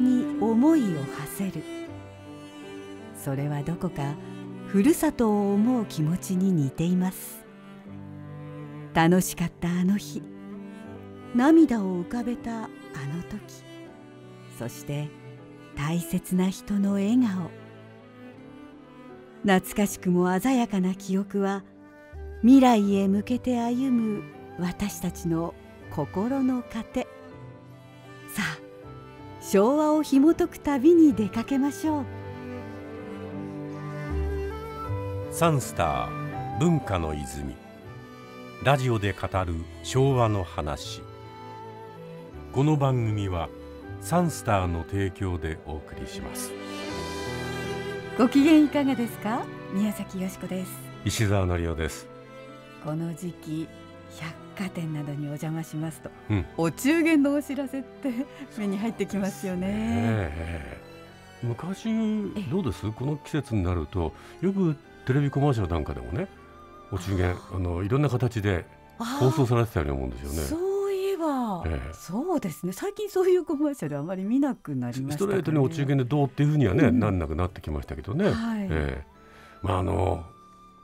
に思いを馳せるそれはどこかふるさとを思う気持ちに似ています楽しかったあの日涙を浮かべたあの時そして大切な人の笑顔懐かしくも鮮やかな記憶は未来へ向けて歩む私たちの心の糧昭和を紐解く旅に出かけましょうサンスター文化の泉ラジオで語る昭和の話この番組はサンスターの提供でお送りしますご機嫌いかがですか宮崎よしこです石澤則夫ですこの時期百貨店などにお邪魔しますと、うん、お中元のお知らせって目に入ってきますよね。昔どうですこの季節になるとよくテレビコマーシャルなんかでもねお中元あのいろんな形で放送されてたように思うんですよね。そういえば、ええ、そうですね最近そういうコマーシャルあまり見なくなりました、ストレートにお中元でどうっていうふうにはね、うん、なんなくなってきましたけどね。はい、ええ、まああの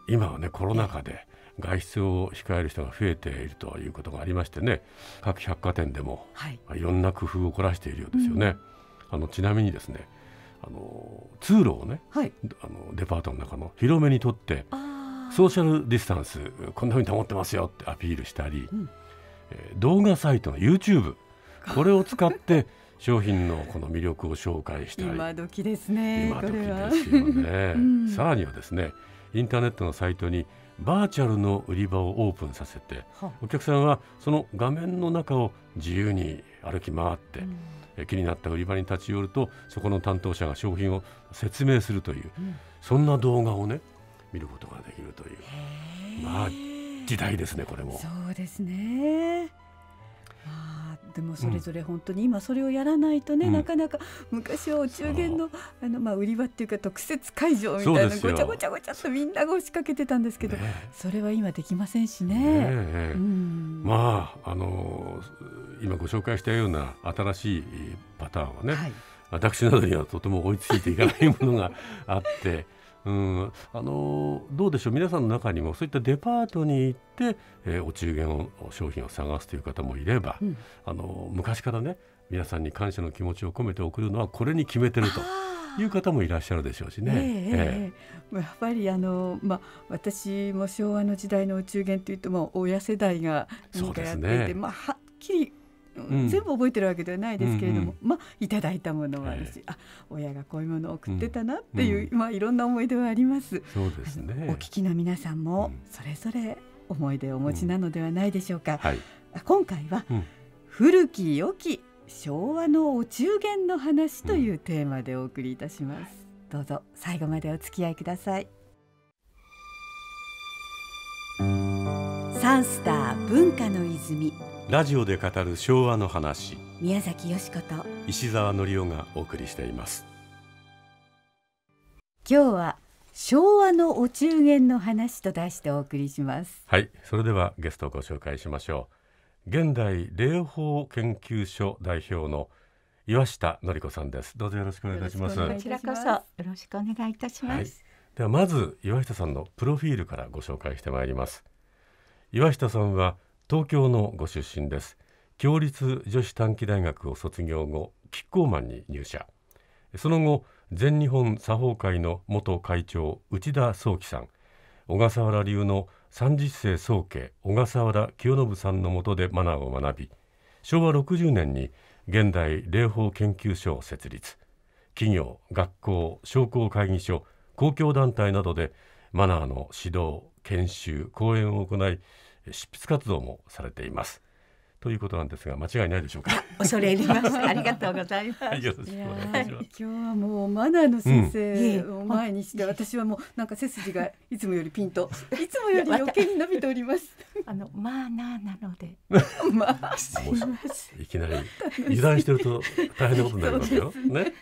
今はねコロナ禍で外出を控える人が増えているということがありましてね各百貨店でも、はいいろんな工夫を凝らしているようですよね。うん、あのちなみにですねあの通路をね、はい、あのデパートの中の広めにとってソーシャルディスタンスこんなふうに保ってますよってアピールしたり、うん、えー、動画サイトの YouTube これを使って商品のこの魅力を紹介したり今時ですね今時ですよね、うん、さらにはですねインターネットのサイトにバーチャルの売り場をオープンさせてお客さんはその画面の中を自由に歩き回って、うん、気になった売り場に立ち寄るとそこの担当者が商品を説明するという、うん、そんな動画をね見ることができるというまあ時代ですねこれも。そうですねあでもそれぞれ本当に今それをやらないとね、うん、なかなか昔はお中元のあの、まあ、売り場っていうか特設会場みたいなごちゃごちゃごちゃとみんなが押しかけてたんですけど、ね、それは今できませんしね。ねうん、まああの今ご紹介したような新しいパターンはね、はい、私などにはとても追いついていかないものがあって。うん、あのどうでしょう皆さんの中にもそういったデパートに行って、えー、お中元を商品を探すという方もいれば、うん、あの昔からね皆さんに感謝の気持ちを込めて送るのはこれに決めてると。いう方もいらっしゃるでしょうしね。えええ、やっぱりあの、まあ、私も昭和の時代のお中元というと、もう親世代が。そうですね。まあ、はっきり全部覚えてるわけではないですけれども、まあいただいたものもあるし、あ親がこういうものを送ってたなっていう、まあいろんな思い出はあります。そうですね。お聞きの皆さんもそれぞれ思い出をお持ちなのではないでしょうか。はい、今回は、古き良き昭和のお中元の話というテーマでお送りいたします。どうぞ最後までお付き合いください。サンスター文化の泉。ラジオで語る昭和の話宮崎よしこと石澤則夫がお送りしています今日は昭和のお中元の話と題してお送りしますはいそれではゲストをご紹介しましょう現代霊法研究所代表の岩下典子さんですどうぞよろしくお願いいたしますこちらこそよろしくお願いいたします、はい、ではまず岩下さんのプロフィールからご紹介してまいります岩下さんは東京のご出身です共立女子短期大学を卒業後キッコーマンに入社その後全日本作法会の元会長内田宗樹さん小笠原流の三十世宗家小笠原清信さんの下でマナーを学び昭和60年に現代霊法研究所を設立企業学校商工会議所公共団体などでマナーの指導研修講演を行い執筆活動もされています。ということなんですが間違いないでしょうか。恐れ入ります。ありがとうございます。はい、い今日はもうマナーの先生を前にして、うん、私はもうなんか背筋がいつもよりピンと、いつもより余計に伸びております。あのマナーなので。まあ、いきなり油断してると大変なことになりますよ。すね。ね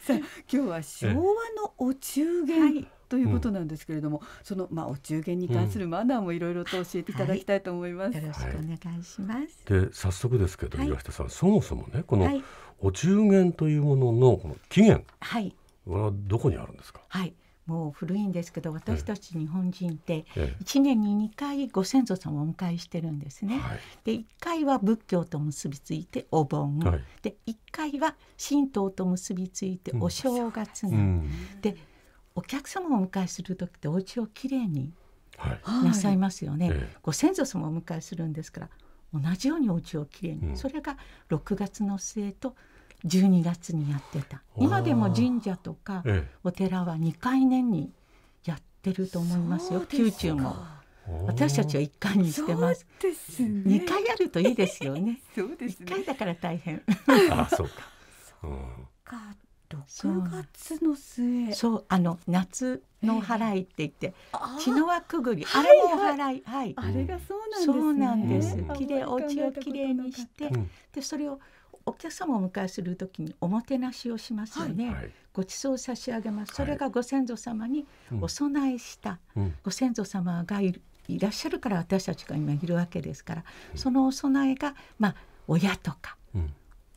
さあ今日は昭和のお中元、はい、ということなんですけれども、うん、そのまあお中元に関するマナーもいろいろと教えていただきたいと思います。はい、よろしくお願いします。で早速ですけど、岩下さんそもそもねこのお中元というもののこの起源はどこにあるんですか。はい。もう古いんですけど私たち日本人って1年に2回ご先祖様をお迎えしてるんですね。はい、で1回は仏教と結びついてお盆、はい、で1回は神道と結びついてお正月、うん、でお客様をお迎えする時ってお家をきれいになさいますよね、はい、ご先祖様をお迎えするんですから同じようにお家をきれいに、うん、それが6月の末と12月にやってた今でも神社とかお寺は2回年にやってると思いますよ宮中も。私たちは一回にしてます。二、ね、回やるといいですよね。一、ね、回だから大変。あ、そうか。うん、か6月の末そうあの夏の払いって言って血の輪くぐりあれも払い、はい、あれがそうなんです、ね、そうなんですきれいお家をきれいにしてでそれをお客様をお迎えするときにおもてなしをしますよね、はい、ご馳走を差し上げます、それがご先祖様にお供えした、うん、ご先祖様がいるいらっしゃるから私たちが今いるわけですから、そのお供えがまあ親とか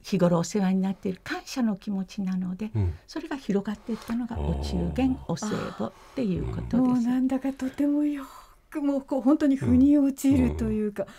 日頃お世話になっている感謝の気持ちなので、うん、それが広がっていったのがお中元お歳暮っていうことです。もうなんだかとてもよくもうこう本当に腑に落ちるというか。うんうん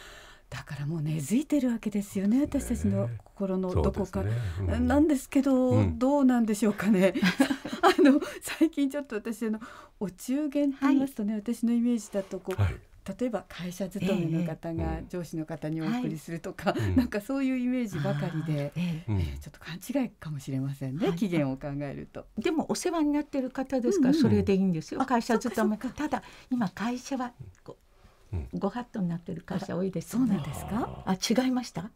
だからもう根付いてるわけですよね私たちの心のどこか、ねうん、なんですけど、うん、どうなんでしょうかね あの最近ちょっと私あのお中元と言いますとね、はい、私のイメージだとこう、はい例えば会社勤めの方が上司の方にお送りするとか、ええ、なんかそういうイメージばかりで、ええちょっと勘違いかもしれませんね、はい、期限を考えるとでもお世話になってる方ですからそれでいいんですよ、うんうん、会社勤めただ今会社はごごはっとになってる会社多いです、ね、そうなんですかあ違いました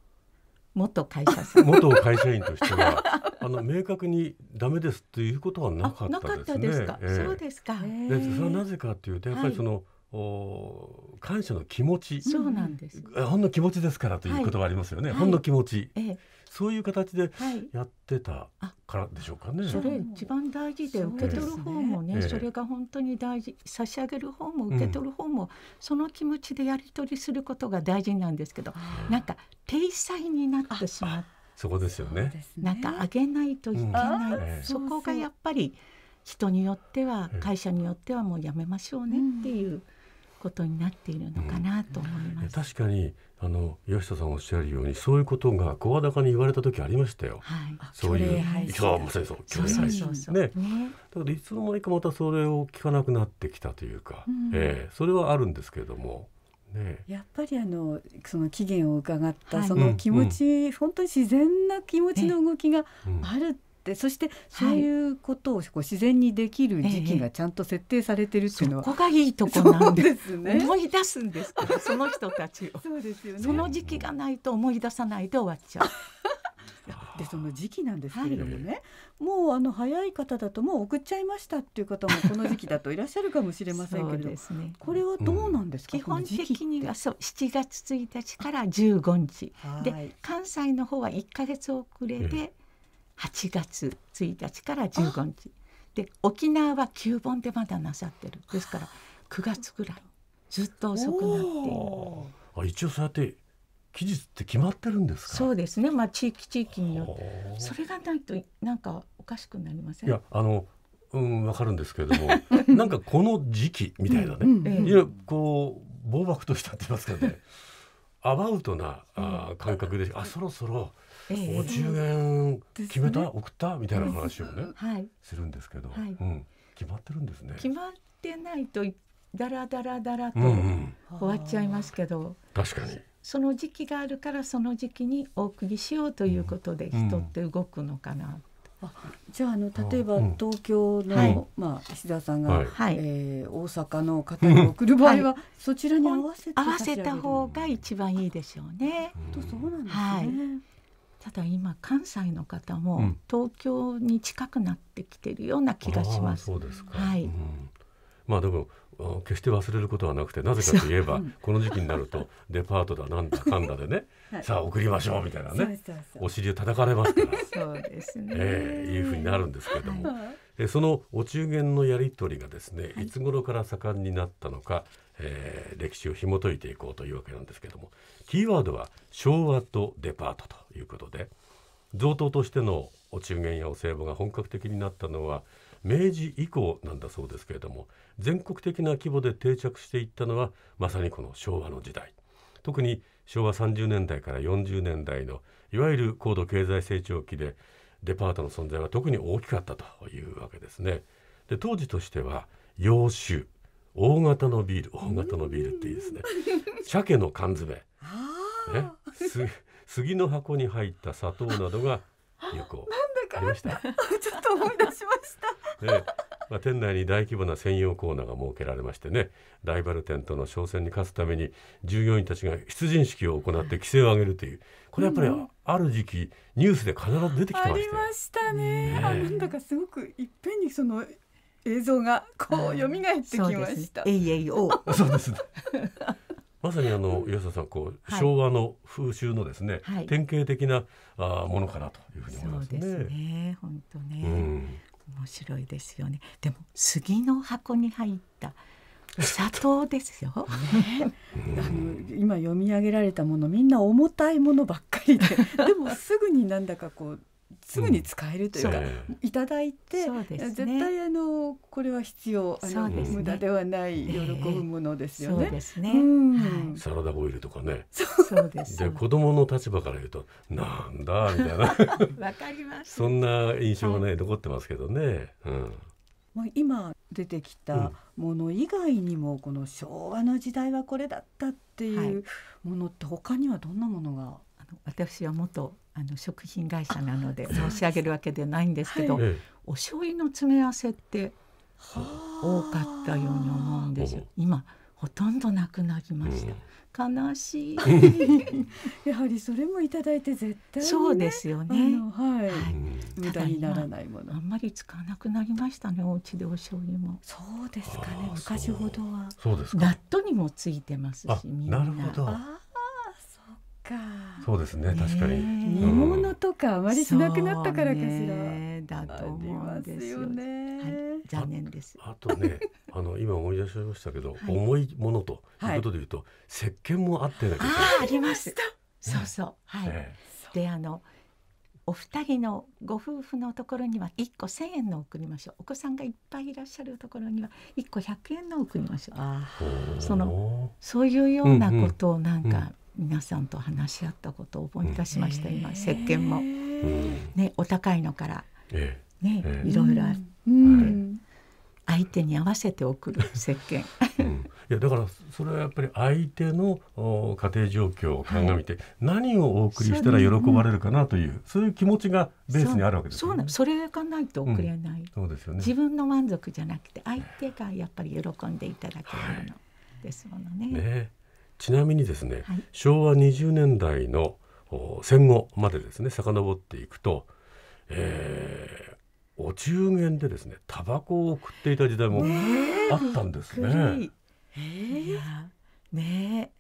元会社さん 元会社員としてはあの明確にダメですということはなかったですね。なかったですか、ええ、そうですか。でそれはなぜかというとやっぱりその、はい感謝の気持ちそうなんですほんの気持ちですからという言葉ありますよね、はい、ほんの気持ち、ええ、そういう形でやってたからでしょうかね、はい、それ一番大事で受け取る方もね、ね、それが本当に大事差し上げる方も受け取る方も、その気持ちでやり取りすることが大事なんですけど、うん、なんか体裁になってしまってそこですよねなんかあげないといけない、うんそこがやっぱり人によっては会社によってはもうやめましょうねっていう。ことになっているのかなと思います、うん、確かにあの吉田さんおっしゃるようにそういうことが声高に言われた時ありましたよ、はい、そういういやまそう虚そうそうね、ね、だからいつの間にかまたそれを聞かなくなってきたというか、うん、えー、それはあるんですけれども。ね、やっぱりあのその期限を伺った、はい、その気持ち、うん、本当に自然な気持ちの動きがあるっってそしてそういうことをこう自然にできる時期がちゃんと設定されてるっていうのは、ええ、そこがいいとこなんですね思い出すんですからその人たちをそうですよ、ね、その時期がないと思い出さないで終わっちゃう。でその時期なんですけれどもね、はい、もうあの早い方だともう送っちゃいましたっていう方もこの時期だといらっしゃるかもしれませんけどそうです、ね、これはどうなんですか、うん、基本的にはそう7月1日から15日で関西の方は1か月遅れで、8月1日から15日で沖縄は旧本でまだなさってるですから9月ぐらいずっと遅くなっているあ一応そうやって期日って決まってるんですかそうですねまあ地域地域によってそれがないとなんかおかしくなりませんいやあのうんわかるんですけれども なんかこの時期みたいなね、うんうん、いやこう暴漠としたって言いますかねアバウトなあ感覚で、あそろそろ50円決めた、ね、送ったみたいな話をね、はい、するんですけど、はいうん、決まってるんですね決まってないとだらだらだらと終わっちゃいますけど、うんうん、確かにその時期があるからその時期にお送りしようということで人って動くのかな、うん、あじゃああの例えば東京の、はい、まあ、石田さんが、はい、えー、大阪の方に送る場合は、はい、そちらに合わせ合わせた方が一番いいでしょうね。とそうなんですね、ただ今関西の方も東京に近くなってきてるような気がします。うん、そうですか、はいうん、まあでも決して忘れることはなくてなぜかといえばこの時期になると デパートだなんだかんだでね、はい、さあ送りましょうみたいなねお尻を叩かれますから そうですね、えー、いうふうになるんですけれども、えそのお中元のやり取りがですねいつ頃から盛んになったのか、えー、歴史を紐解いていこうというわけなんですけどもキーワードは昭和とデパートということで贈答としてのお中元やお歳暮が本格的になったのは明治以降なんだそうですけれども全国的な規模で定着していったのはまさにこの昭和の時代特に昭和30年代から40年代のいわゆる高度経済成長期でデパートの存在は特に大きかったというわけですね。で当時としては洋酒大型のビール大型のビールっていいですね鮭の缶詰、ね、す杉の箱に入った砂糖などがよくありました ちょっと思い出しました、ねまあ、店内に大規模な専用コーナーが設けられましてねライバル店との商戦に勝つために従業員たちが出陣式を行って規制を上げるというこれやっぱりある時期ニュースで必ず出てきてました、ありましたねねなんだかすごくいっぺんにその映像がこう蘇ってきました。えいえそうです、まさにあの吉田さんこう、はい、昭和の風習のですね、はい、典型的なあものかなというふうに思いますね。そうですね本当ね、うん、面白いですよね。でも杉の箱に入ったお砂糖ですよ。ね、今読み上げられたものみんな重たいものばっかりででもすぐになんだかこうすぐに使えるというか、うん、いただいて、ね、絶対あのこれは必要あの、ね、無駄ではない喜ぶものですよね。そうですね、サラダオイルとかね。そうですね。で子供の立場から言うとなんだみたいな。わかります。そんな印象がね、残ってますけどね。うん。まあ今出てきたもの以外にも、この昭和の時代はこれだったっていうものって他にはどんなものがの私は元あの食品会社なので申し上げるわけではないんですけど、はい、お醤油の詰め合わせって多かったように思うんですよ。今ほとんどなくなりました。うん、悲しい。やはりそれもいただいて絶対、ね、そうですよね。はい。はい、無駄にならないもの。あんまり使わなくなりましたね。お家でお醤油も。そうですかね。昔ほどは。納豆にもついてますし、みんな。なるほど。そうですね確かに、煮物とかあまりしなくなったからかしら、ね、だと思うんですよね、はい、残念ですあとね あの今思い出しましたけど、重いものということでいうと、石鹸もあってなきゃいけないあありました、そうそうはい、であのお二人のご夫婦のところには1個1,000円の送りましょうお子さんがいっぱいいらっしゃるところには1個100円の送りましょうそのそういうようなことをなんか、うんうん皆さんと話し合ったことを思い出しました、うん、今石鹸も、ね、お高いのから、ええ、ね、え、いろいろある、うん相手に合わせて送る石鹸、いやだからそれはやっぱり相手の家庭状況を鑑みて、はい、何をお送りしたら喜ばれるかなという、うん、そういう気持ちがベースにあるわけですね。そうなんそれがないと送れない、うん、そうですよね。自分の満足じゃなくて相手がやっぱり喜んでいただけるものですものね。ねちなみにですね、はい、昭和20年代の戦後までですね遡っていくと、えー、お中元でですねタバコを送っていた時代もあったんですね。ねえー、ね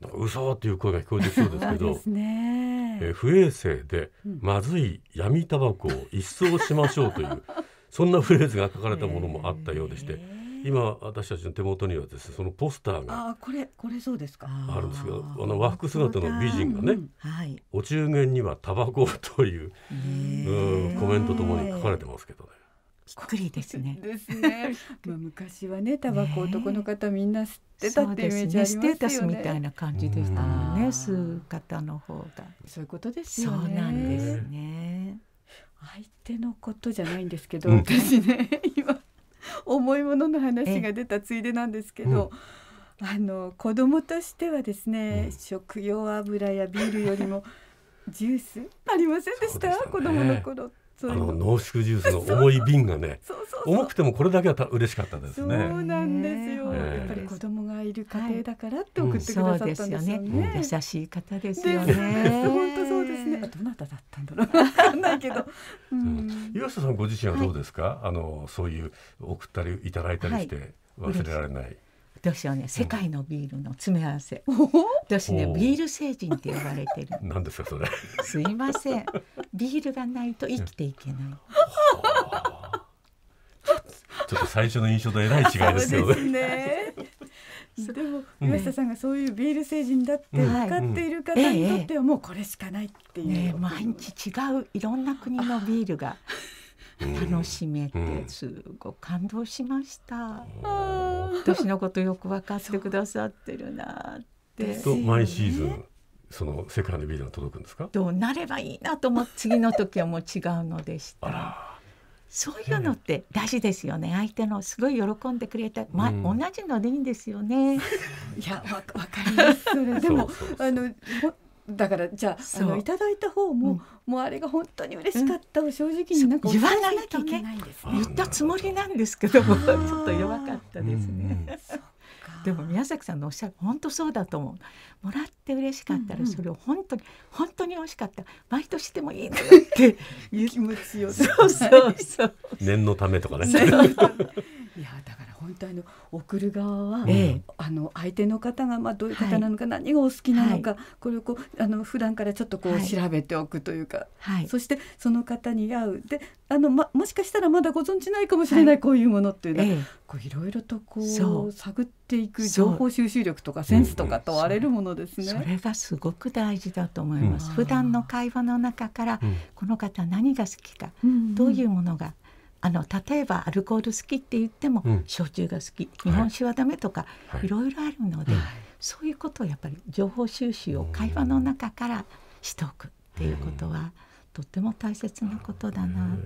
なんか嘘っていう声が聞こえてきそうですけど す、ね、えー、不衛生でまずい闇タバコを一掃しましょうというそんなフレーズが書かれたものもあったようでして。え ー今私たちの手元にはですねそのポスターがあこれこれそうですかあるんですけどあの和服姿の美人がね、はい、お中元にはタバコといううんコメントともに書かれてますけどね。びっくですね。ですね。まあ昔はね、タバコ男の方みんな吸ってたってイメージありますよね。ねステータスみたいな感じでしたね、吸う方の方が。そういうことですよね。そうなんですね。相手のことじゃないんですけど、私ね、重いものの話が出たついでなんですけど。うん、あの子供としてはですね、うん、食用油やビールよりもジュースありませんでした、ね、子供の頃って。あの濃縮ジュースの重い瓶がね 重くてもこれだけはた嬉しかったですねそうなんですよ、えやっぱり子供がいる家庭だからって送ってくださったんですよね,、うん、ね優しい方ですよね本当そうですね どなただったんだろうわかんないけど、うん、岩下さんご自身はどうですか、はい、あのそういう送ったりいただいたりして忘れられない私はね世界のビールの詰め合わせ、うん、私ねビール星人って呼ばれてる何 ですかそれすいませんビールがないと生きていけない、ちょっと最初の印象とえらい違いですね。それも岩下さんがそういうビール星人だって分かっている方にとってはもうこれしかないっていう、ね、毎日違ういろんな国のビールが楽しめてすごく感動しました、私のことよく分かってくださってるなって。と毎シーズンそのセカンドビデオが届くんですかどうなればいいなと思って次の時はもう違うのでした。そういうのって大事ですよね。相手のすごい喜んでくれた、まあ、うん、同じのでいいんですよね。いや、わ、わかります。でも、あの、だからじゃああのいただいた方も、うん、もうあれが本当に嬉しかったを正直になんか、言わなきゃいけないんですね言ったつもりなんですけどもちょっと弱かったですね。でも宮崎さんのおっしゃる本当そうだと思うもらって嬉しかったらそれを本当に、うんうん、本当に美味しかった毎年でもいいのよってう 気持ちよそうそうそう念のためとかね いやだから本当あの送る側は、ええ、あの相手の方がまあどういう方なのか、何がお好きなのか、はい、これをこうあの普段からちょっとこう調べておくというか、はい、そしてその方に合うであのまもしかしたらまだご存知ないかもしれない、こういうものっていうのは、ええ、こういろいろとこうう探っていく情報収集力とかセンスとか問われるものですね。それがすごく大事だと思います。うん、普段の会話の中から、この方何が好きか、どういうものがあの例えばアルコール好きって言っても、うん、焼酎が好き日本酒はダメとか、はい、いろいろあるので、はい、そういうことをやっぱり情報収集を会話の中からしておくっていうことは、とっても大切なことだな、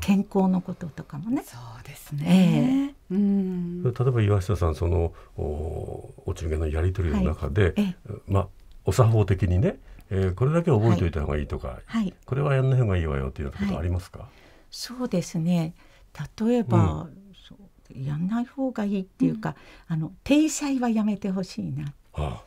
健康のこととかもね。そうですね、えー、うん例えば岩下さんそのおお中元のやり取りの中で、はいえまあお作法的にね、えー、これだけ覚えておいた方がいいとか、はい、これはやんない方がいいわよっていうようなことありますか、はいそうですね例えば、うん、やんない方がいいっていうか、うん、あの体裁はやめてほしいな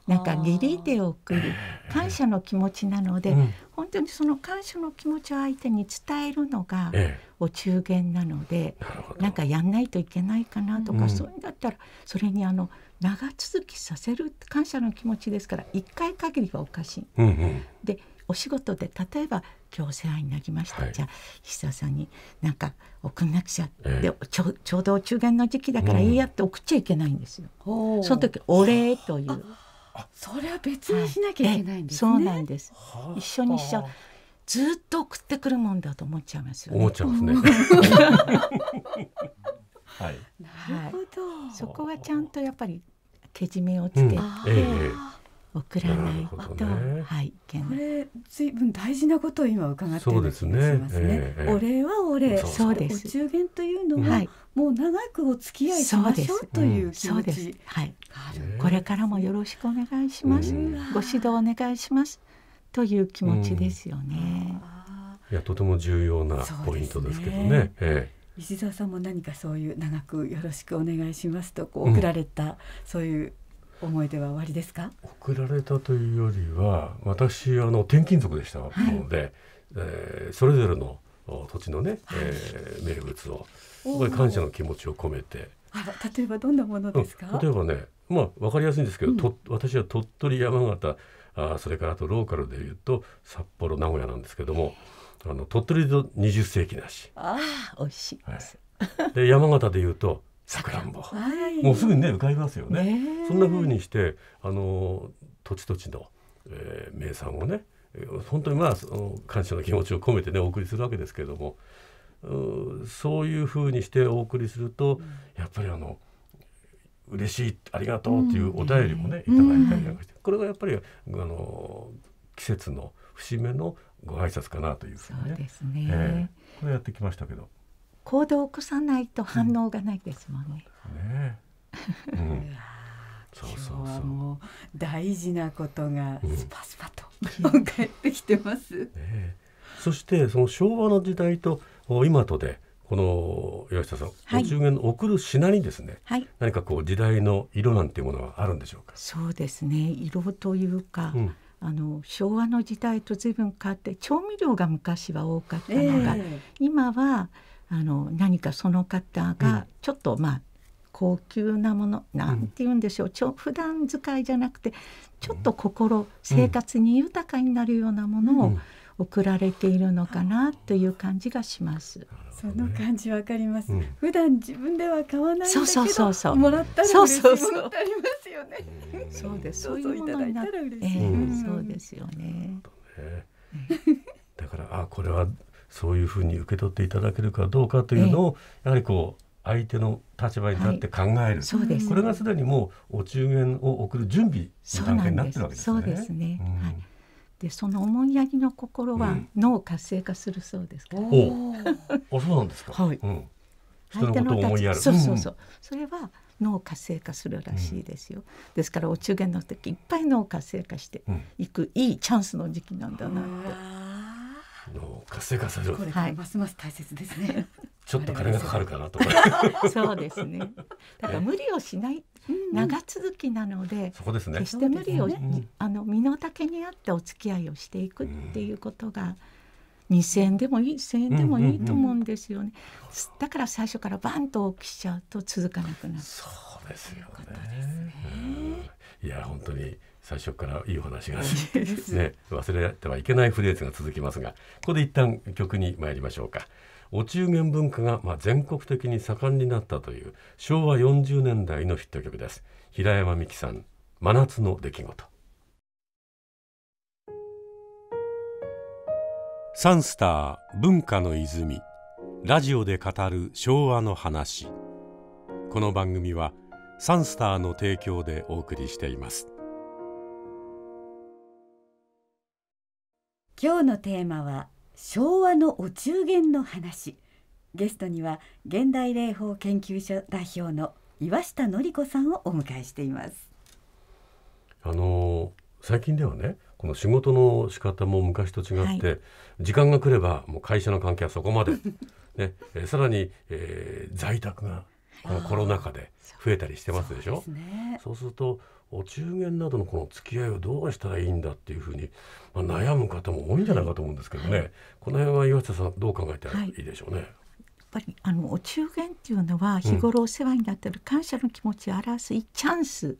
なんか義理で送る感謝の気持ちなので、うん、本当にその感謝の気持ちを相手に伝えるのがお中元なので、えなんかやんないといけないかなとか、うん、そういうんだったらそれにあの長続きさせる感謝の気持ちですから一回限りはおかしい。うんうん、でお仕事で例えば今日お世話になりました、はい、じゃあ石田さんに何か送んなくちゃって、えー、ちょちょうど中元の時期だからいいやって送っちゃいけないんですよ。うん、その時お礼というそれは別にしなきゃいけないんです、ねはい、そうなんです。一緒にしちゃう。ずっと送ってくるもんだと思っちゃいますよ、ね、思っちゃいますね。はい。なるほど、はい。そこはちゃんとやっぱりけじめをつけて、うんえー、送らないと、ね、はい、これずいぶん大事なことを今伺ってる気がしますね。ねえー、お礼はお礼、そうですお中元というのは、はい、もう長くお付き合いしましょうという気持ち、うん、はい、これからもよろしくお願いします、ご指導お願いしますという気持ちですよね。いやとても重要なポイントですけどね。石澤さんも何かそういう長くよろしくお願いしますとこう送られた、そういう思い出は終わりですか送られたというよりは私あの転勤族でしたので、はい、えー、それぞれの土地のね、はい、えー、名物をすごい感謝の気持ちを込めて例えばどんなものですか、うん、例えばねまあ分かりやすいんですけど、うん、と私は鳥取山形あそれからあとローカルでいうと札幌名古屋なんですけどもあの鳥取と20世紀なしああ美味しいです、はい、で山形でいうとさくらんぼ、はい、もうすぐにね浮かびますよね。ねそんな風にしてあの土地土地の、えー、名産をね本当にまあその感謝の気持ちを込めてねお送りするわけですけれどもうそういうふうにしてお送りすると、うん、やっぱりあの嬉しいありがとうというお便りもね、うん、いただいたりなんかして、うん、これがやっぱりあの季節の節目のご挨拶かなというふうにねね、えー、これやってきましたけど。行動を起こさないと反応がないですもんね。うん、ねそうそうそうもう大事なことがスパスパと、うん、返ってきてます、ね、そしてその昭和の時代と今とでこの吉田さん、はい、お中元の送る品にですね、はい、何かこう時代の色なんていうものはあるんでしょうかそうですね色というか、うん、あの昭和の時代と随分変わって調味料が昔は多かったのが、えー、今はあの何かその方がちょっとまあ、高級なものなんて言うんでしょう、ちょ普段使いじゃなくてちょっと心、生活に豊かになるようなものを送られているのかなという感じがします。その感じわかります、うん。普段自分では買わないそうそうそうそう。もらったら嬉しいものってありますよね。そうです。そういうものになったら嬉しい。そうですよね。だからあこれはそういうふうに受け取っていただけるかどうかというのを、えー、やはりこう相手の立場に立って考える、はい、そこれがすでにもうお中元を送る準備の段階になってるわけですね。そうですね、うん、はいでその思いやりの心は脳を活性化するそうですから、うん、おそうなんですか、はい、うん、人のことを思いやるそうそうそう、うん、それは脳を活性化するらしいですよ、うん、ですからお中元の時いっぱい脳を活性化していく、いいチャンスの時期なんだなって。の活性化させる。はい、ますます大切ですね。ちょっと金がかかるかなと そうですね。だから無理をしない、長続きなので、そこですね。決して無理を、ね、あの身の丈に合ってお付き合いをしていくっていうことが。2,000円でもいい1,000円でもいいと思うんですよね、だから最初からバンと起きちゃうと続かなくなるそうですよね、ね、いや本当に最初からいい話が ね、忘れてはいけないフレーズが続きますがここで一旦曲に参りましょうか。お中元文化が、まあ、全国的に盛んになったという昭和40年代のヒット曲です平山美樹さん真夏の出来事サンスター文化の泉ラジオで語る昭和の話この番組はサンスターの提供でお送りしています今日のテーマは昭和のお中元の話ゲストには現代霊法研究所代表の岩下典子さんをお迎えしていますあの最近ではねこの仕事の仕方も昔と違って、はい、時間が来ればもう会社の関係はそこまで、ね、えさらに、えー、在宅がこのコロナ禍で増えたりしてますでしょ。そう、ね,、するとお中元などのこの付き合いをどうしたらいいんだっていうふうに、まあ、悩む方も多いんじゃないかと思うんですけどね、はい、この辺は岩下さんどう考えたらいいでしょうね。はい、やっぱりあのお中元っていうのは日頃お世話になっている感謝の気持ちを表すチャンス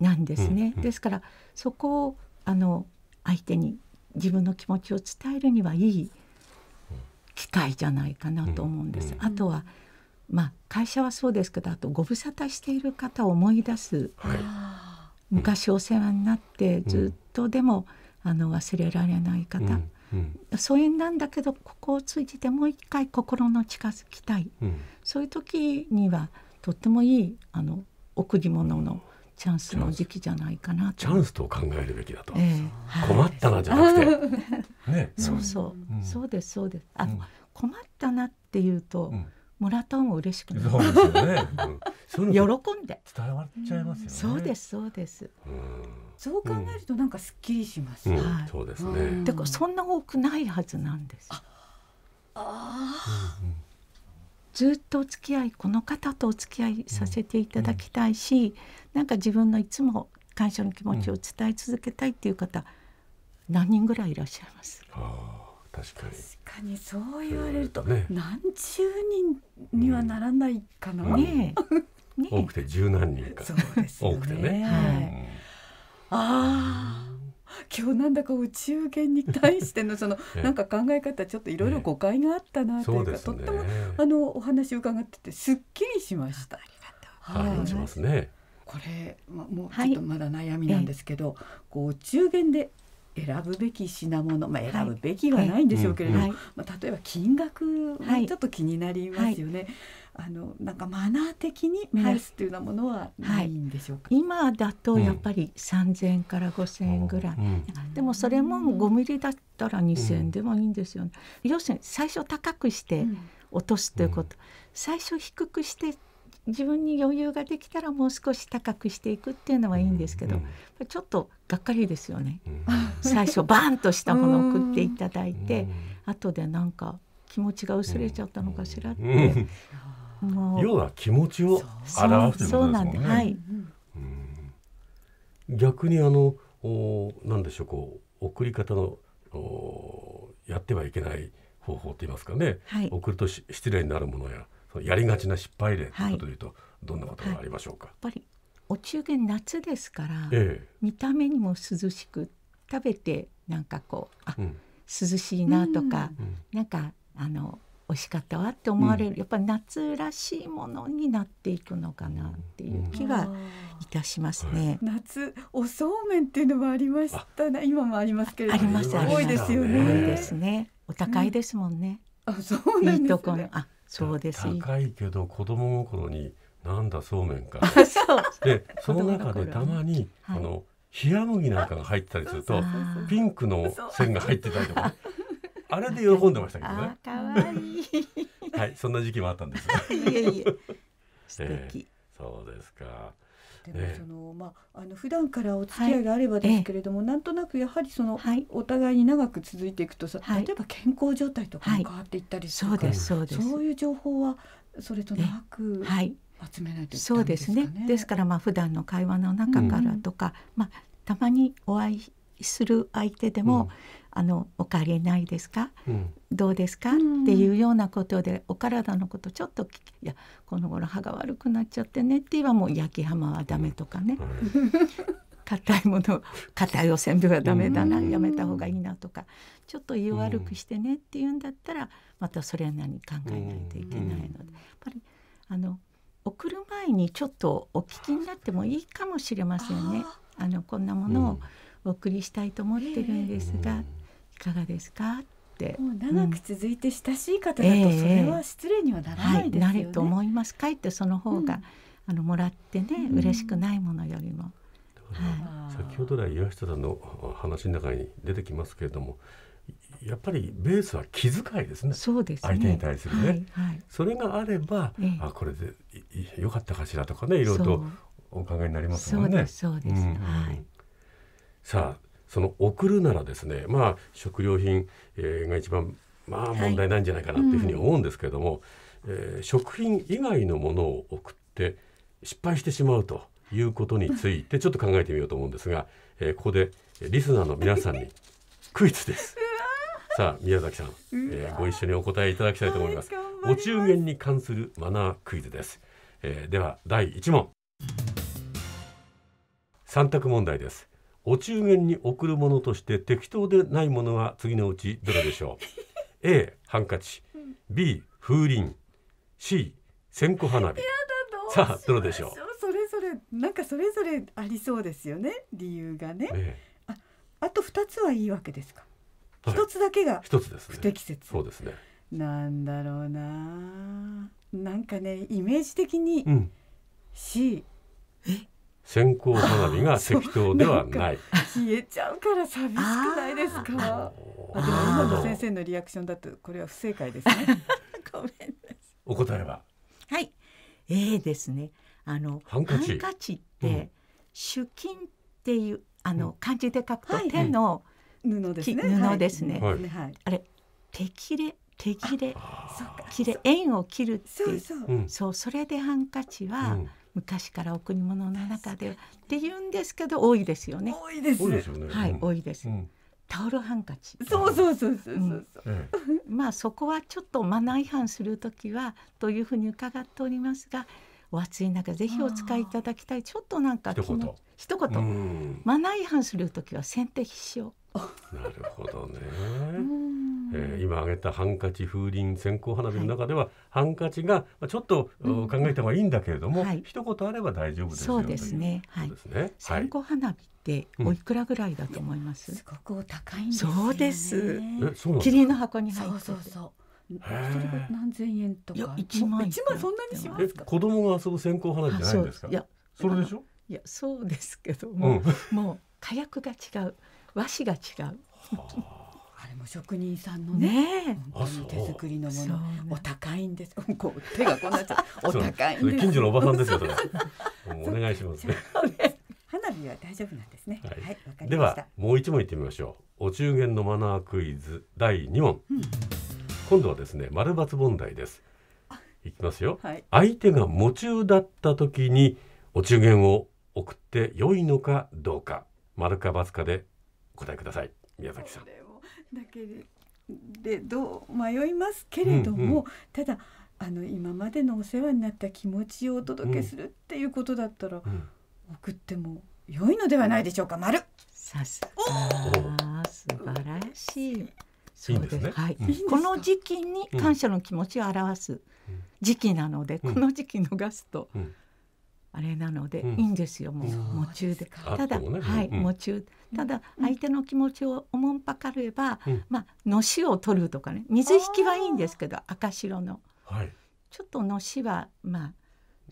なんですね。ですからそこをあの相手に自分の気持ちを伝えるにはいい機会じゃないかなと思うんです。うんうん、あとはまあ、会社はそうですけどあとご無沙汰している方を思い出す、はい、昔お世話になってずっとでも、うん、あの忘れられない方、うんうん、疎遠なんだけどここを通じてもう一回心の近づきたい、そういう時にはとってもいいあの贈り物のチャンスの時期じゃないかなチャンスと考えるべきだと、えー困ったなじゃなくて、ね、そうそう、そうですそうですあの、困ったなっていうと、もらった方が嬉しくなる。そうですよね。うん、うう喜んで。伝わっちゃいますよね。そうですそうです。そう考えるとなんかすっきりします。はい。そうですね。だからそんな多くないはずなんです。ああ。ずっとお付き合いこの方とお付き合いさせていただきたいし、うん、なんか自分のいつも感謝の気持ちを伝え続けたいっていう方、何人ぐらいいらっしゃいます。ああ。確かに確かにそう言われると、何十人にはならないかな、うん、ね ね、多くて十何人か、ね、多くてね、はい、ああ今日なんだか宇宙圏に対してのその なんか考え方ちょっといろいろ誤解があったなというか、ね、とってもあのお話伺っててすっきりしました。ありがとう。はい、しますね。これ、ま、もうちょっとまだ悩みなんですけど、はい、こう宇宙元で選ぶべき品物、まあ、選ぶべきはないんでしょうけれども、はいはい、まあ、例えば金額がちょっと気になりますよね。あのなんかマナー的に目安というようなものはないんでしょうか、はい、今だとやっぱり3,000円から5,000円ぐらい、うん、でもそれも5ミリだったら2,000円でもいいんですよね、うん、要するに最初高くして落とすということ、うん、最初低くして自分に余裕ができたらもう少し高くしていくっていうのはいいんですけど、うんうん、ちょっとがっかりですよね、うん、最初バーンとしたものを送っていただいて、うん、後でなんか気持ちが薄れちゃったのかしらって、うん、要は気持ちを表すということですもんね。逆にあのおなんでしょうこう送り方のおやってはいけない方法といいますかね、はい、送ると失礼になるものややりがちな失敗例ということでいうと、はい、どんなことがありましょうか、はい、やっぱりお中元夏ですから、ええ、見た目にも涼しく食べてなんかこうあ、うん、涼しいなとか、うん、なんかあの美味しかったわって思われる、うん、やっぱ夏らしいものになっていくのかなっていう気がいたしますね、うんうん、夏おそうめんっていうのもありましたね今もありますけれどもすごいですよね多いですねお高いですもんね、あそうなんですねいいところあそうです高いけど子供心になんだそうめんか でその中でたまに、はあの冷麦なんかが入ってたりするとピンクの線が入ってたりとか、あれで喜んでましたけどね。いいはいそんな時期もあったんです。いえいえ素敵、えー、そうですか。でもその、えー、まああの普段からお付き合いがあればですけれども、はい、なんとなくやはりその、はい、お互いに長く続いていくとさ、例えば健康状態とかも変わっていったりするから、そういう情報はそれとなく、はい集めないと、ね、そうですねですからまあ普段の会話の中からとか、うん、まあ、たまにお会いする相手でも、あのおかげないですか、うん、どうですか、うん、っていうようなことでお体のことちょっといやこの頃歯が悪くなっちゃってねって言えばもう焼き浜はダメとかね硬、うん、いもの硬いおせんべいはダメだな、やめた方がいいなとかちょっと言い悪くしてねっていうんだったらまたそれは何考えないといけないので、やっぱりあの送る前にちょっとお聞きになってもいいかもしれませんね。あのこんなものをお送りしたいと思ってるんですが、かがですか?」ってもう長く続いて親しい方だとそれは失礼にはならないですよね。はい、なると思いますかえってその方が、あのもらってね、う嬉しくないものよりも。先ほど来岩下さんの話の中に出てきますけれどもやっぱりベースは気遣いですねそうです、ね、相手に対するね、はいはい、それがあれば、ええ、あこれでよかったかしらとかねいろいろとお考えになりますもんね。そうですはい、さあその送るならですねまあ食料品、えー、が一番まあ問題ないんじゃないかなっていうふうに思うんですけれども、はいうん、えー、食品以外のものを送って失敗してしまうということについてちょっと考えてみようと思うんですが、えー、ここでリスナーの皆さんにクイズです。さあ宮崎さん、えー、ご一緒にお答えいただきたいと思います。お中元に関するマナークイズです。えー、では第1問。3択問題です。お中元に贈るものとして適当でないものは次のうちどれでしょう A ハンカチ B 風鈴 C 線香花火さあどれでしょうそれぞれなんかそれぞれありそうですよね理由がね、えああと二つはいいわけですか一、はい、つだけが一つです不適切、ね、そうですねなんだろうななんかねイメージ的に C、うん、え線香花火が赤灯ではない 消えちゃうから寂しくないですか今の先生のリアクションだとこれは不正解ですね ごめんお答えははいえー、ですねあのハンカチハンカチって主金っていう、あの漢字で書くと手の、布ですね布ですね、はいはい、あれ手切れ手切れ切れ縁を切るっていうそうそれでハンカチは、うん昔から贈り物の中ではって言うんですけど多いですよね。多いですね。はい、多いです。タオルハンカチ。そうそうそうそうそうそう、うん。まあそこはちょっとマナー違反する時はというふうに伺っておりますが、お暑い中ぜひお使いいただきたい。ちょっとなんか一言一言マナー違反する時は先手必勝。なるほどね。えー、今挙げたハンカチ風鈴線香花火の中では、はい、ハンカチがちょっと、考えた方がいいんだけれども、はい、一言あれば大丈夫ですそうですね。はい、線香花火っておいくらぐらいだと思います？うん、すごくお高い、ね、そうです。え、そうなん霧の箱に入ってそうそうそう。それ何千円とか。一万一万そんなにしますか。子供が遊ぶ線香花火じゃないんですか。いや、それでしょ。いやそうですけども、うん、もう火薬が違う、和紙が違う。も職人さんのね手作りのもの、お高いんです。こう手がこんなっちゃう。お高い近所のおばさんですよそれ。お願いします、ね、花火は大丈夫なんですね。はい、はい、かりました。ではもう一問いってみましょう。お中元のマナークイズ第二問、うん。今度はですね丸抜問題です。いきますよ、はい、相手が夢中だった時にお中元を送って良いのかどうか丸か×かで答えください宮崎さんだけででどう迷いますけれども、うんうん、ただあの今までのお世話になった気持ちをお届けするっていうことだったら、うん、送っても良いのではないでしょうか丸さすが素晴らしいそうですね、はい、うん、この時期に感謝の気持ちを表す時期なので、うん、この時期逃すと、あれなので、いいんですよもう夢中でただ、はい、夢中ただ相手の気持ちをおもんぱかれば、うん、まあのしを取るとかね水引きはいいんですけど赤白の、はい、ちょっとのしはまあ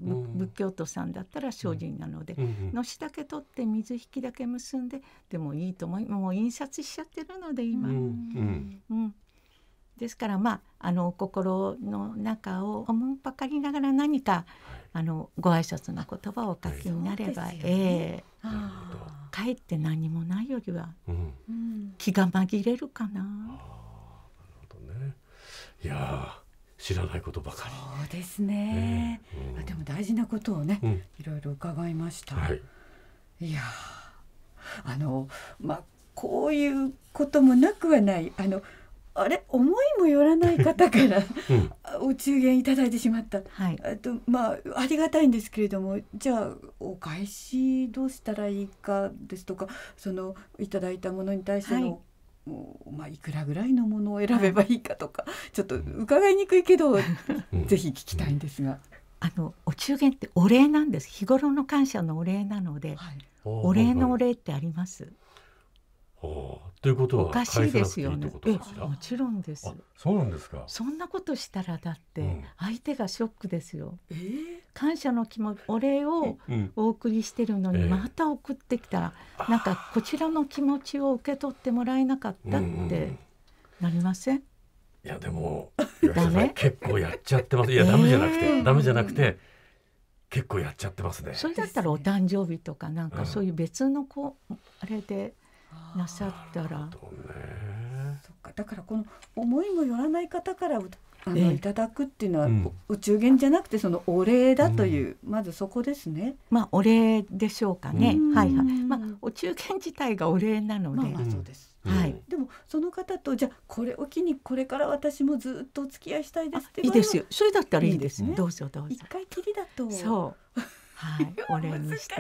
仏教徒さんだったら精進なので、うんうん、のしだけ取って水引きだけ結んででもいいと思いもう印刷しちゃってるので今。うんうんですからまああの心の中をおもんぱかりながら何かあのご挨拶の言葉を書きになれば、ね、ええー、かえって何もないよりは、うん、気が紛れるかな。なるほどね、いや知らないことばかり。そうですね。ねうん、でも大事なことをね、うん、いろいろ伺いました。はい、いやあのまあこういうこともなくはないあのあれ思いもよらない方からうん、お中元いただいてしまった、はい、あとまあありがたいんですけれどもじゃあお返しどうしたらいいかですとかそのいただいたものに対しての、はいまあ、いくらぐらいのものを選べばいいかとか、はい、ちょっと伺いにくいけど、うん、ぜひ聞きたいんですが。あのお中元ってお礼なんです日頃の感謝のお礼なので、はい、お礼のお礼ってあります、はい、ということはおかしいですよねもちろんですそうなんですかそんなことしたらだって相手がショックですよ、うん、感謝の気持ちお礼をお送りしてるのにまた送ってきたら、えー、なんかこちらの気持ちを受け取ってもらえなかったってなりません、うんうんいやでも結構やっちゃってます。いやダメじゃなくて、えー、ダメじゃなくて結構やっちゃってますね。それだったらお誕生日とかなんかそういう別のこう、うん、あれでなさったら。そっかだからこの思いもよらない方からあのいただくっていうのは、うん、お中元じゃなくてそのお礼だという、うん、まずそこですね。まあお礼でしょうかね。はいはい。まあお中元自体がお礼なので。まあ、まあそうです。はい、でもその方とじゃあこれを機にこれから私もずっとお付き合いしたいですっていいですよそれだったらいいですね、どうぞどうぞ一回きりだとそうはいお礼にして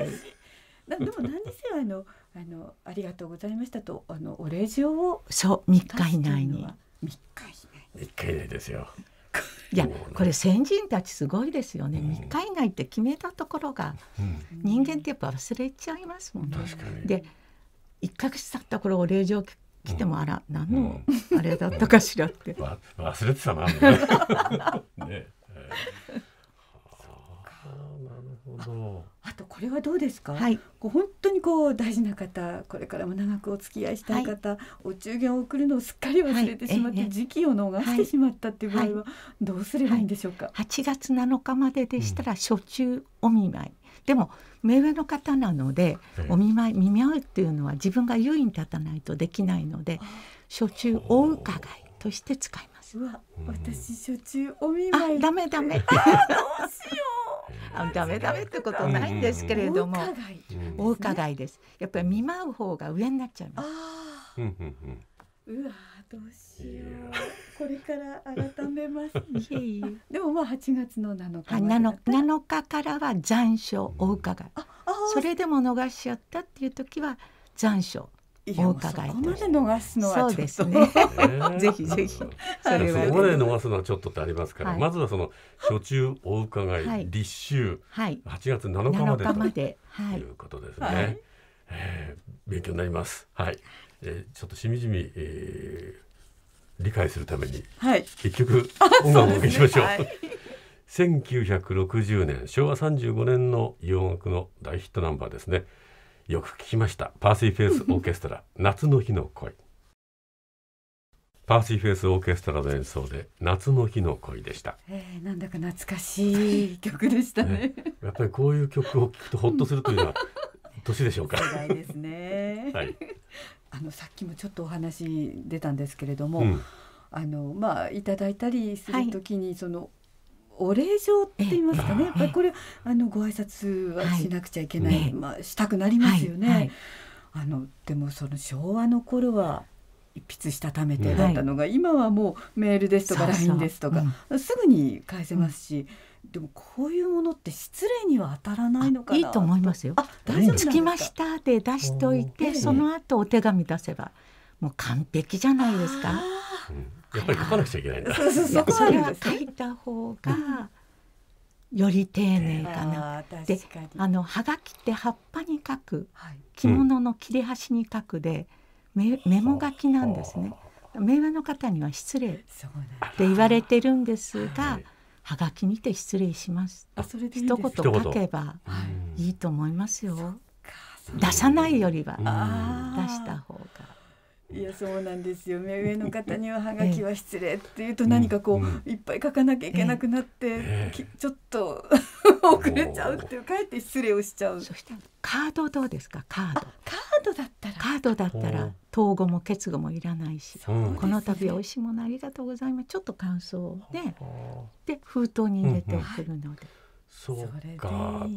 でも何せあのあのありがとうございましたとあのお礼状をそう3日以内に三日以内三日以内ですよ。いやこれ先人たちすごいですよね、うん、3日以内って決めたところが、人間ってやっぱ忘れちゃいますもんね。で一か月経った頃お礼状来てもあら、うん、何のあれだったかしらって。忘れてたな、ねねえーどあとこれはどうですか、はい、こう本当にこう大事な方これからも長くお付き合いしたい方、はい、お中元を送るのをすっかり忘れてしまって、はい、時期を逃してしまったっていう場合はどうすればいいんでしょうか、はい、8月7日まででしたら初中お見舞い、うん、でも目上の方なので、お見舞い見舞うっていうのは自分が優位に立たないとできないので初中お伺いとして使います。わ、私初中お見舞い。ダメダメ。あ、どうしよう。あのダメダメってことないんですけれども、お伺いです。やっぱり見舞う方が上になっちゃいます。うわどうしようこれから改めます、でもまあ8月の7日まで 7, 日からは残暑お伺い、それでも逃しちゃったっていう時は残暑お伺いそまで逃すのはですね、ぜひぜひそれはそこまで逃すのはちょっとってありますから、まずはその初中お伺い、立秋、は8月7日までということですね、えー、勉強になりますはい、えー、ちょっとしみじみ、理解するために、はい、一曲音楽をおしましょうう、ねはい、1960 年昭和35年の洋楽の大ヒットナンバーですねよく聞きましたパーシーフェイスオーケストラ夏の日の恋パーシーフェイスオーケストラの演奏で夏の日の恋でした、えー、なんだか懐かしい曲でしたねね、やっぱりこういう曲を聴くとほっとするというのは 年でしょうか世代ですね、はい、あのさっきもちょっとお話出たんですけれども、うんあのまあいただいたりするときに、はい、そのお礼状って言いますかね、やっぱりこれあのご挨拶はしなくちゃいけない、はい、まあしたくなりますよね。はいはい、あのでもその昭和の頃は一筆したためてだったのが、今はもうメールですとかラインですとかすぐに返せますし。でもこういうものって失礼には当たらないのかないいと思いますよ。あ、大丈夫つきましたで出しといて、その後お手紙出せばもう完璧じゃないですか。やっぱり書かなくちゃいけないんだ。そうそうそは書いた方がより丁寧かな。で、あのはがきって葉っぱに書く、着物の切れ端に書くで、メメモ書きなんですね。名和の方には失礼って言われてるんですが、はがきにて失礼します。それで一言書けばいいと思いますよ。出さないよりは出した方が。いやそうなんですよ目上の方にははがきは失礼っていうと何かこういっぱい書かなきゃいけなくなって、ちょっと 遅れちゃうっていうかえって失礼をしちゃうそしカードどうですかカードカードだったらカードだったら統合も結語もいらないし、ね、この度は美味しいものありがとうございますちょっと感想でで封筒に入れて送るので。うんうんそうか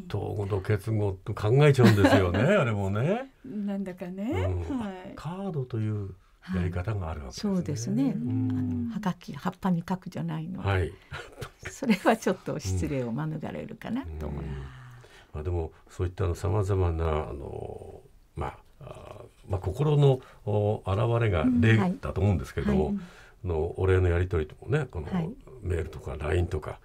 統合と結合と考えちゃうんですよね あれもね。なんだかね、うん、はい、カードというやり方があるわけですね。はい、そうですね。うん、はがき葉っぱに書くじゃないので、はい、それはちょっと失礼を免れるかなと思います。うん、まあでもそういったさまざまなあのまああまあ心の現れが例だと思うんですけども、はい、のお礼のやり取りともねこのメールとか LINE とか。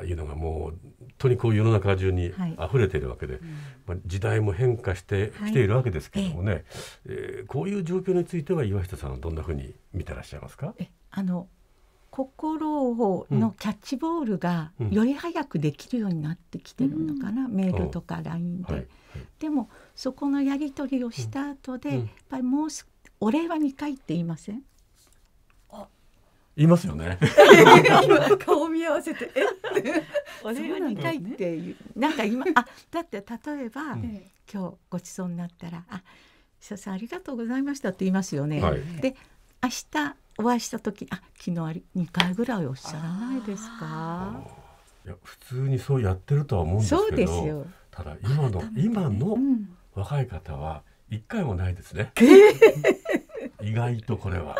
あいうのがもうとにこう世の中中に溢れているわけで、はいうん、まあ、時代も変化してきているわけですけどもね、はい、ええー、こういう状況については岩下さんはどんなふうに見てらっしゃいますかえあの心のキャッチボールがより早くできるようになってきてるのかな、うん、メールとか LINE で、はい、でもそこのやり取りをした後で、うん、やっぱりもうすお礼は2回って言いませんいますよね。今 顔見合わせてえ ってお礼が見っていうなんか今あだって例えば、今日ごちそうになったらあ久さんありがとうございましたって言いますよね。で明日お会いした時あ昨日あり2回ぐらいおっしゃらないですかいや普通にそうやってるとは思うそうですよ。ただ今の今の若い方は一回もないですね、意外とこれは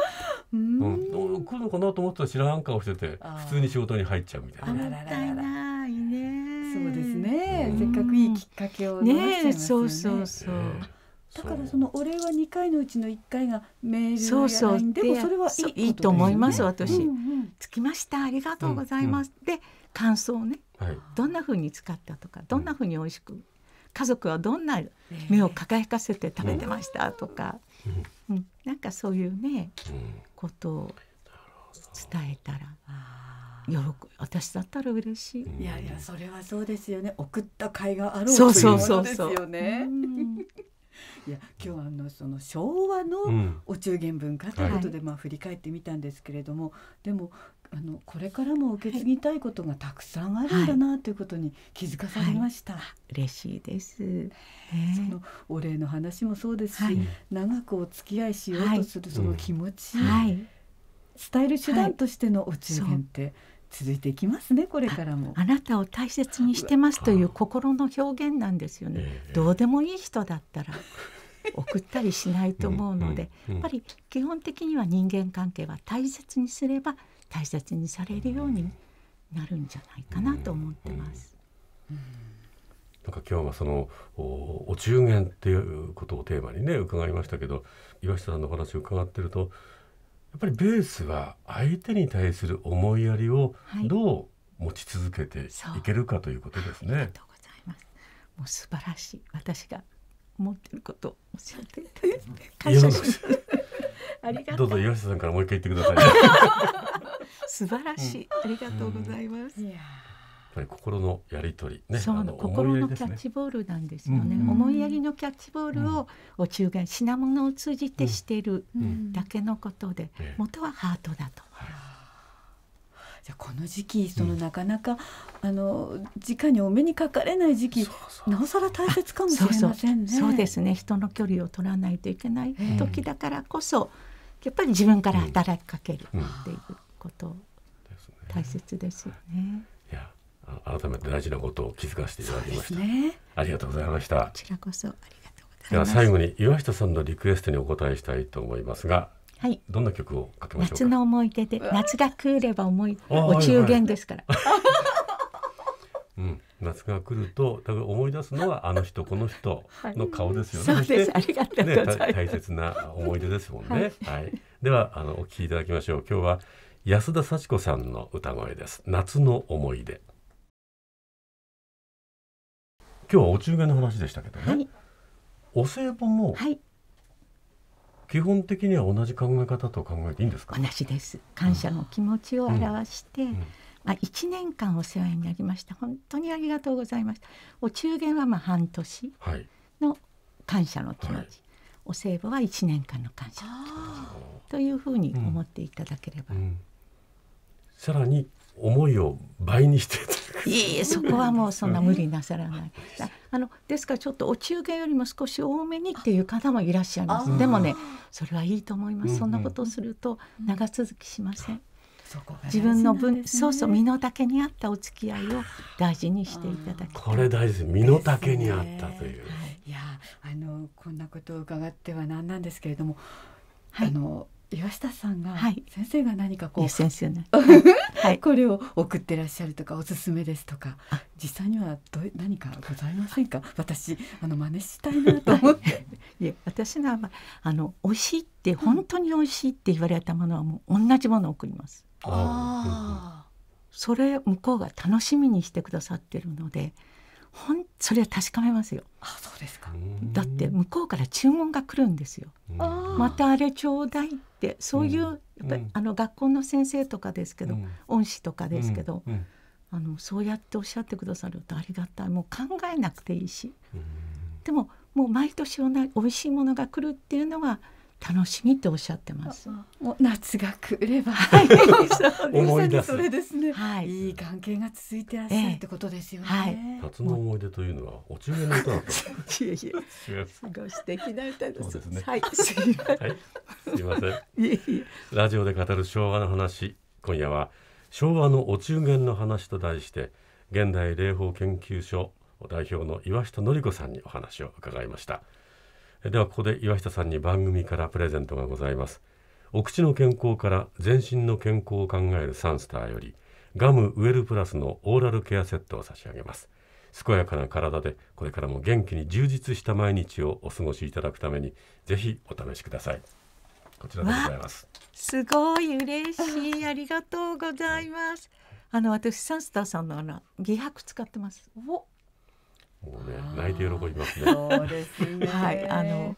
うん、どう来るのかなと思ったら知らん顔してて普通に仕事に入っちゃうみたいな。もったいないね。そうですね。せっかくいいきっかけをねね。そうそうそう。だからそのお礼は二回のうちの一回がメールでそうそうでもそれはいいいいと思います私、うんうん、つきましたありがとうございます、うんうん、で感想ね、はい、どんなふうに使ったとかどんなふうに美味しく家族はどんな目を輝かせて食べてましたとか、うん、うん、なんかそういうね、ことを伝えたら。喜私だったら嬉しい。いやいやそれはそうですよね。送った甲斐があろうというものですよね。ういや今日はあのその昭和のお中元文化ということで、うん、まあ、振り返ってみたんですけれども、はい、でもあのこれからも受け継ぎたいことがたくさんあるんだなということに気づかされました。はいはい、嬉しいです、ね、そのお礼の話もそうですし、はい、長くお付き合いしようとするその気持ち、伝える手段としてのお中元って、続いていきますねこれからもあなたを大切にしてますという心の表現なんですよね、どうでもいい人だったら 送ったりしないと思うのでやっぱり基本的には人間関係は大切にすれば大切にされるようになるんじゃないかなと思ってます。なんか今日はそのお中元っていうことをテーマにね伺いましたけど岩下さんの話を伺ってるとやっぱりベースは相手に対する思いやりをどう持ち続けていけるかということですね。はい、ありがとうございます。もう素晴らしい私が思ってることおっして感謝します。ありがどうぞ岩下さんからもう一回言ってください。素晴らしい、ありがとうございます。いや。ぱり心のやり取り、ね、そうの心のキャッチボールなんですよね、うんうん、思いやりのキャッチボールを、お中元品物を通じてしてるだけのことで、うんうん、元はハートだと。じゃこの時期そのなかなか、うん、あの直にお目にかかれない時期なおさら大切かもしれませんね そうですね人の距離を取らないといけない時だからこそ、やっぱり自分から働きかけるっていうこと、うん、大切ですよね。うん改めて大事なことを気づかせていただきました、ね、ありがとうございましたこちらこそありがとうございますでは最後に岩下さんのリクエストにお答えしたいと思いますがはい、どんな曲をかけましょう夏の思い出で夏が来れば思いお中元ですから、はいはいうん、夏が来ると多分思い出すのはあの人この人の顔ですよね。はい、そうです。ありがとうございます、ね、大切な思い出ですもんね。はい、はい、ではあのお聞きいただきましょう。今日は安田幸子さんの歌声です。夏の思い出。今日はお中元の話でしたけどね、はい、お歳暮も、基本的には同じ考え方と考えていいんですか同じです感謝の気持ちを表して、うんうん、まあ、1年間お世話になりました本当にありがとうございましたお中元はまあ半年の感謝の気持ち、はい、お歳暮は1年間の感謝の気持ちというふうに思っていただければ、うん、さらに思いを倍にしていえそこはもうそんな無理なさらない。あのですからちょっとお中元よりも少し多めにっていう方もいらっしゃいます。でもねそれはいいと思います。そんなことをすると長続きしません。うん自分の分、ね、そうそう身の丈に合ったお付き合いを大事にしていただきこれ大事です身の丈に合ったという、ね、いやあのこんなことを伺ってはなんなんですけれども、はい、あの岩下さんが、はい、先生が何かこう先生ね、はい、これを送ってらっしゃるとかおすすめですとか実際にはどう何かございませんか私あの真似したいなと思って いや私があの美味しいって本当に美味しいって言われたものはもう同じものを送ります。あそれ向こうが楽しみにしてくださってるのでほんそれは確かめますよあそうですかだって向こうから注文が来るんですよまたあれちょうだいってってそういう、やっぱり、あの学校の先生とかですけど、恩師とかですけど、あのそうやっておっしゃってくださるとありがたいもう考えなくていいし、でももう毎年おいしいものが来るっていうのは楽しみっておっしゃってます。もう夏が来れば、はい、思い出それですね、はい。いい関係が続いてらっしゃるってことですよね。はい、夏の思い出というのはお中元の歌だった。いやいや、すごい素敵な歌です。ですね。はい、すみません。はい、すみません。いえいえラジオで語る昭和の話、今夜は昭和のお中元の話と題して、現代霊法研究所代表の岩下紀子さんにお話を伺いました。ではここで岩下さんに番組からプレゼントがございますお口の健康から全身の健康を考えるサンスターよりガムウェルプラスのオーラルケアセットを差し上げます健やかな体でこれからも元気に充実した毎日をお過ごしいただくためにぜひお試しくださいこちらでございますすごい嬉しいありがとうございます、あの私サンスターさんのあの美白使ってますおもうね泣いて喜びますね。そうですね。はい、あの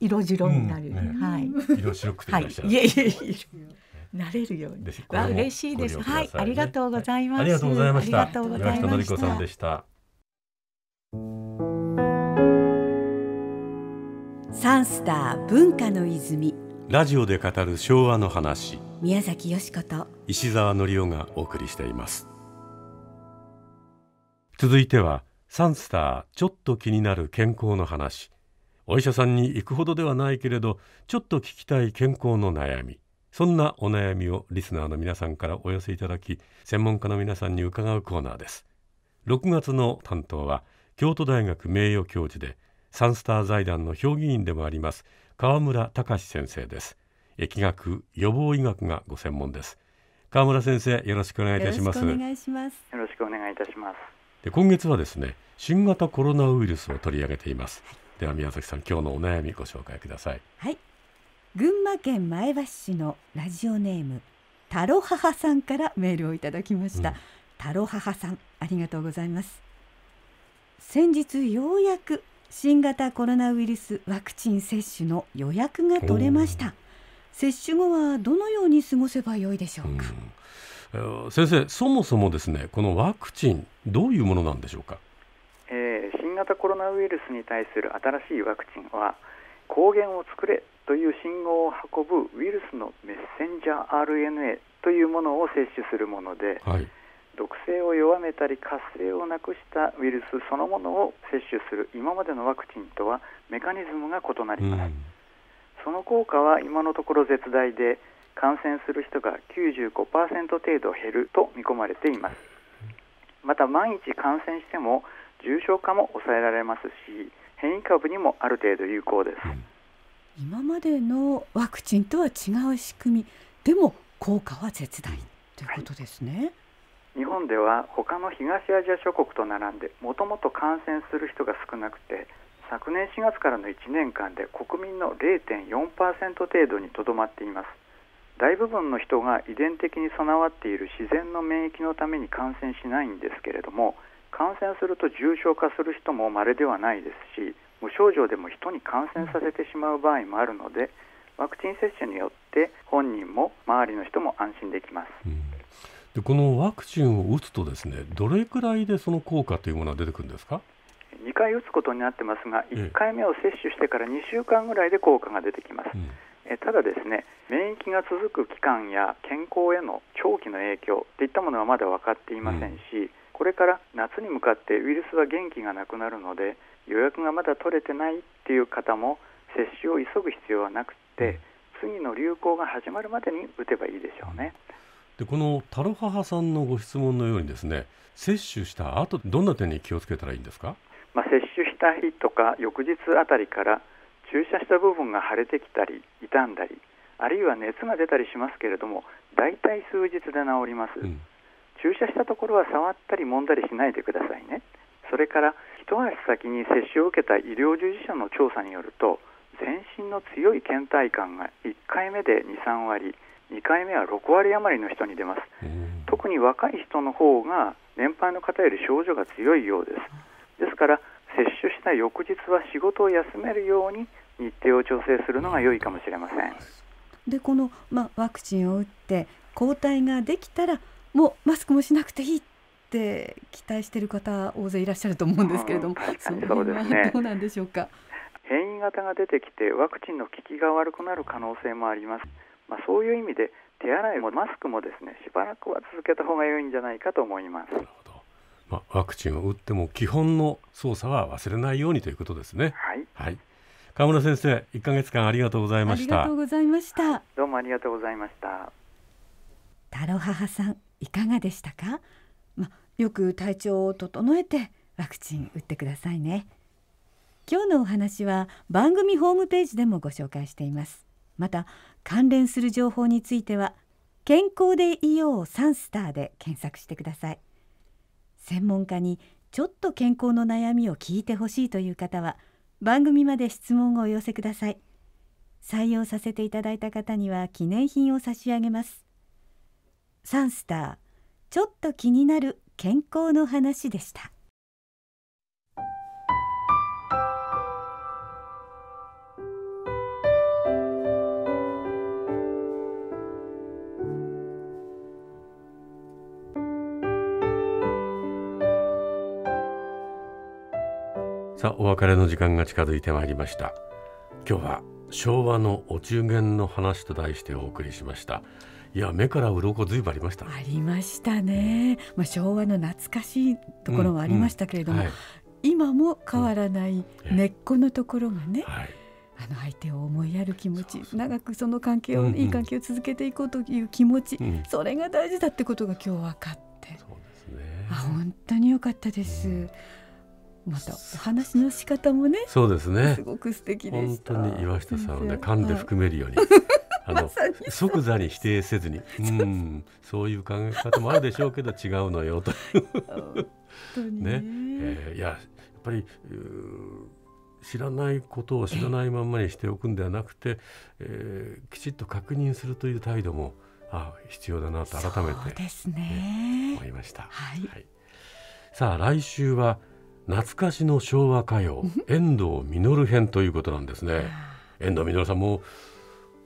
色白になる、うんね、はい。色白くていらっしゃる。はい、いえいえいえ。なれるように。わ嬉しいです、ね、はい、ありがとうございます。ありがとうございました。ありがとさんでした。サンスター文化の泉。ラジオで語る昭和の話。宮崎美子と。石澤則夫がお送りしています。続いては。サンスターちょっと気になる健康の話お医者さんに行くほどではないけれどちょっと聞きたい健康の悩みそんなお悩みをリスナーの皆さんからお寄せいただき専門家の皆さんに伺うコーナーです6月の担当は京都大学名誉教授でサンスター財団の評議員でもあります川村隆先生です疫学予防医学がご専門です川村先生よろしくお願いいたしますよろしくお願いいたしますで今月はですね新型コロナウイルスを取り上げています、はい、では宮崎さん今日のお悩みご紹介くださいはい群馬県前橋市のラジオネームタロ母さんからメールをいただきました、うん、タロ母さんありがとうございます先日ようやく新型コロナウイルスワクチン接種の予約が取れました接種後はどのように過ごせばよいでしょうか、うん、先生そもそもですねこのワクチンどういうものなんでしょうか、えー、新型コロナウイルスに対する新しいワクチンは抗原を作れという信号を運ぶウイルスのメッセンジャー RNA というものを摂取するもので、はい、毒性を弱めたり活性をなくしたウイルスそのものを摂取する今までのワクチンとはメカニズムが異なります、うん、その効果は今のところ絶大で感染する人が95%程度減ると見込まれていますまた毎日感染しても重症化も抑えられますし変異株にもある程度有効です、今までのワクチンとは違う仕組みでも効果は絶大ということですね、はい、日本では他の東アジア諸国と並んでもともと感染する人が少なくて昨年4月からの1年間で国民の0.4%程度にとどまっています大部分の人が遺伝的に備わっている自然の免疫のために感染しないんですけれども感染すると重症化する人もまれではないですし無症状でも人に感染させてしまう場合もあるのでワクチン接種によって本人も周りの人も安心できます。うんでこのワクチンを打つとですねどれくらいでその効果というものは出てくるんですか2回打つことになってますが1回目を接種してから2週間ぐらいで効果が出てきます、うん、えただですね免疫が続く期間や健康への長期の影響といったものはまだ分かっていませんし、うん、これから夏に向かってウイルスは元気がなくなるので予約がまだ取れてないっていう方も接種を急ぐ必要はなくて、うん、次の流行が始まるまでに打てばいいでしょうね。でこのタロハハさんのご質問のようにですね接種した後どんな点に気をつけたらいいんですか、まあ、接種した日とか翌日あたりから注射した部分が腫れてきたり傷んだりあるいは熱が出たりしますけれども大体数日で治ります、うん、注射したところは触ったり揉んだりしないでくださいねそれから一足先に接種を受けた医療従事者の調査によると全身の強い倦怠感が1回目で23割2回目は6割余りの人に出ます、うん、特に若い人の方が年配の方より症状が強いようですですから接種した翌日は仕事を休めるように日程を調整するのが良いかもしれません。でこの、まワクチンを打って抗体ができたらもうマスクもしなくていいって期待している方大勢いらっしゃると思うんですけれども、うん、そうですねどうなんでしょうか変異型が出てきてワクチンの効きが悪くなる可能性もあります、まあ、そういう意味で手洗いもマスクもですねしばらくは続けた方が良いんじゃないかと思います。まあ、ワクチンを打っても基本の操作は忘れないようにということですね。はい、はい、川村先生、一ヶ月間ありがとうございました。ありがとうございました。どうもありがとうございました。太郎母さん、いかがでしたか。まよく体調を整えてワクチン打ってくださいね。今日のお話は番組ホームページでもご紹介しています。また関連する情報については健康でいようサンスターで検索してください。専門家にちょっと健康の悩みを聞いてほしいという方は番組まで質問をお寄せください採用させていただいた方には記念品を差し上げますサンスターちょっと気になる健康の話でしたさあお別れの時間が近づいてまいりました今日は昭和のお中元の話と題してお送りしましたいや目から鱗ずいぶんありました、ありましたね、まあ、昭和の懐かしいところはありましたけれども、うんうんはい、今も変わらない根っこのところがね、うんはいあの相手を思いやる気持ち長くその関係を、うんうん、いい関係を続けていこうという気持ち、うん、それが大事だってことが今日分かって、そうです、ね、あ本当によかったです、うん、またお話の仕方もねそうですねすごく素敵でし本当に岩下さんはね噛んで含めるように、はい、あの即座に否定せずにうんそういう考え方もあるでしょうけど違うのよとね、えー、いややっぱり知らないことを知らないままにしておくんではなくて、えー、きちっと確認するという態度もあ必要だなと改めて、ね、ですね思いました。はい、はい、さあ来週は懐かしの昭和歌謡遠藤実編ということなんですね遠藤実さんも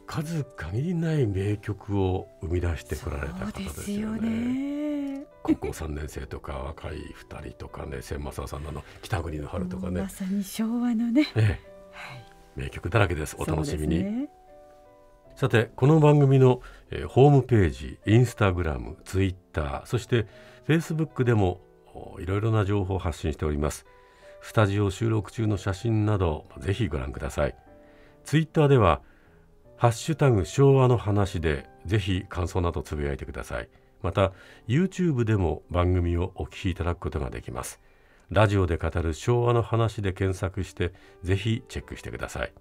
数限りない名曲を生み出してこられた方ですよね高校3年生とか若い2人とかね千正さんなの北国の春とかねまさに昭和のね、ねはい、名曲だらけですお楽しみに、ね、さてこの番組の、えー、ホームページインスタグラムツイッターそしてフェイスブックでもいろいろな情報を発信しておりますスタジオ収録中の写真などぜひご覧くださいツイッターではハッシュタグ昭和の話でぜひ感想などつぶやいてくださいまた YouTube でも番組をお聞きいただくことができますラジオで語る昭和の話で検索してぜひチェックしてください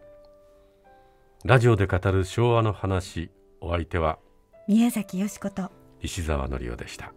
ラジオで語る昭和の話お相手は宮崎よしこと石澤の夫でした。